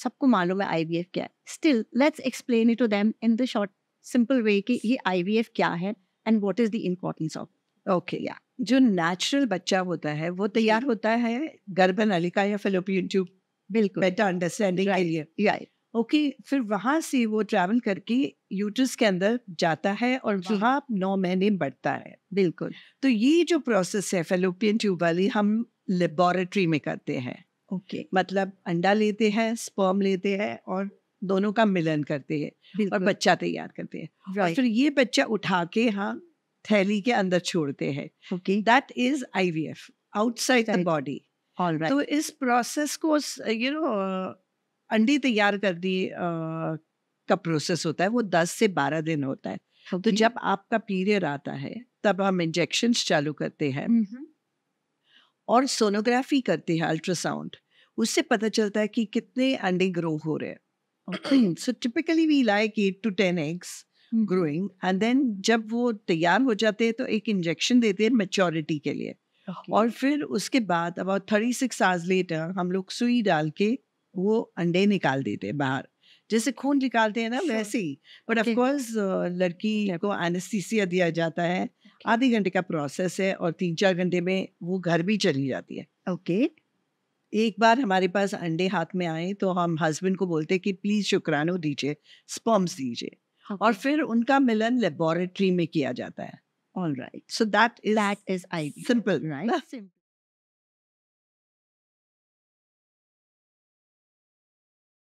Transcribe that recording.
सबको मालूम है आई क्या है still let's explain it to them in the short simple way कि ये आई क्या है and what is the importance of okay या जो नेचुरल बच्चा होता है वो तैयार होता है गर्भन अलिका या फिलोपियन ट्यूब बिल्कुल बेटर अंडरस्टैंडिंग के लिए या ओके फिर वहाँ से वो ट्रैवल करके यूटर्स के अंदर जाता है और वहाँ नौ महीने बढ़ता है बिल्कुल तो ये जो प्रोसेस है फेलोपियन ट्यूब वाली हम लेबोरेटरी में करते हैं ओके okay. मतलब अंडा लेते हैं स्पर्म लेते हैं और दोनों का मिलन करते हैं और बच्चा तैयार करते हैं right. फिर ये बच्चा उठा के हम हाँ, थैली के अंदर छोड़ते हैं that is IVF outside the body तो इस प्रोसेस को यू नो अंडी तैयार कर दी का प्रोसेस होता है वो दस से बारह दिन होता है okay. तो जब आपका पीरियड आता है तब हम इंजेक्शन चालू करते हैं mm-hmm. और सोनोग्राफी करते हैं अल्ट्रासाउंड उससे पता चलता है कि कितने अंडे ग्रो हो रहे हैं so typically we like eight to ten eggs growing and then जब वो तैयार हो जाते हैं तो एक इंजेक्शन देते हैं मेच्योरिटी के लिए okay. और फिर उसके बाद about thirty six hours later हम लोग सुई डाल के वो अंडे निकाल देते हैं बाहर जैसे खून निकालते हैं ना sure. वैसे ही बट ऑफकोर्स लड़की को एनेस्थीसिया दिया जाता है आधे घंटे का प्रोसेस है और तीन चार घंटे में वो घर भी चली जाती है ओके okay. एक बार हमारे पास अंडे हाथ में आए तो हम हस्बैंड को बोलते कि प्लीज़ शुक्रानो दीजिए स्पर्म्स दीजिए okay. और फिर उनका मिलन लेबोरेटरी में किया जाता है all right so that is that is I simple right